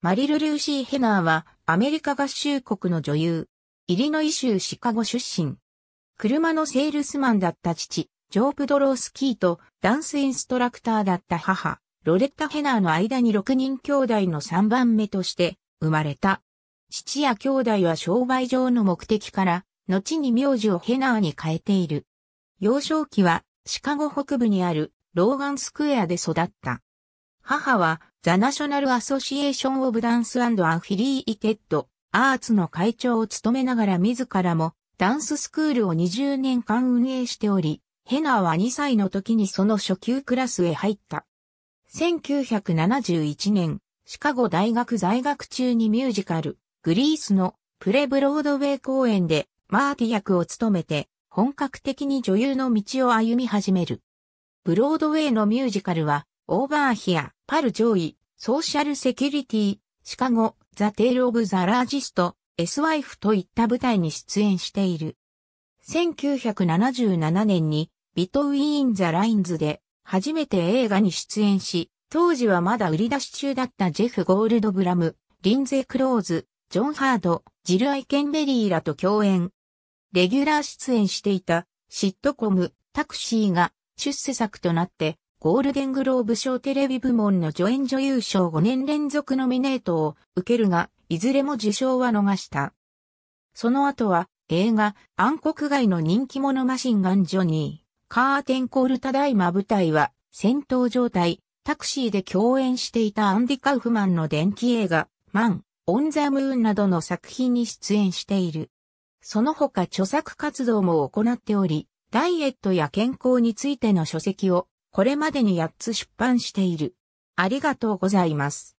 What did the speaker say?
マリル・ルーシー・ヘナーは、アメリカ合衆国の女優、イリノイ州シカゴ出身。車のセールスマンだった父、ジョー・プドロースキーとダンスインストラクターだった母、ロレッタ・ヘナーの間に6人兄弟の3番目として生まれた。父や兄弟は商売上の目的から、後に名字をヘナーに変えている。幼少期はシカゴ北部にあるローガンスクエアで育った。母は、ザ・ナショナル・アソシエーション・オブ・ダンス・アフィリーテッド・アーツの会長を務めながら自らも、ダンススクールを20年間運営しており、ヘナーは2歳の時にその初級クラスへ入った。1971年、シカゴ大学在学中にミュージカル、グリースのプレブロードウェイ公演でマーティ役を務めて、本格的に女優の道を歩み始める。ブロードウェイのミュージカルは、オーバーヒア、パル上位、ソーシャルセキュリティ、シカゴ、ザ・テール・オブ・ザ・ラージスト、S・ ワイフといった舞台に出演している。1977年に、ビトウィーン・ザ・ラインズで、初めて映画に出演し、当時はまだ売り出し中だったジェフ・ゴールドブラム、リンゼ・クローズ、ジョン・ハード、ジル・アイケンベリーらと共演。レギュラー出演していた、シットコム、タクシーが出世作となってゴールデングローブ賞テレビ部門の助演女優賞5年連続ノミネートを受けるが、いずれも受賞は逃した。その後は、映画、暗黒街の人気者マシンガンジョニー、カーテンコールただいま舞台は、戦闘状態、タクシーで共演していたアンディ・カウフマンの電気映画、マン、オン・ザ・ムーンなどの作品に出演している。その他著作活動も行っており、ダイエットや健康についての書籍をこれまでに8つ出版している。ありがとうございます。